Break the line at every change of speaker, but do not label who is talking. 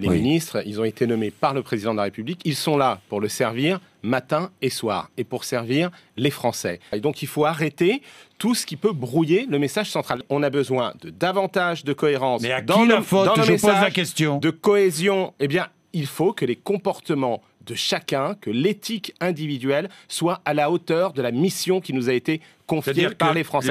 Les ministres, ils ont été nommés par le président de la République. Ils sont là pour le servir matin et soir et pour servir les Français. donc il faut arrêter tout ce qui peut brouiller le message central. On a besoin de davantage de cohérence dans, la la question. de cohésion. Eh bien, il faut que les comportements de chacun, que l'éthique individuelle soit à la hauteur de la mission qui nous a été confiée par les Français.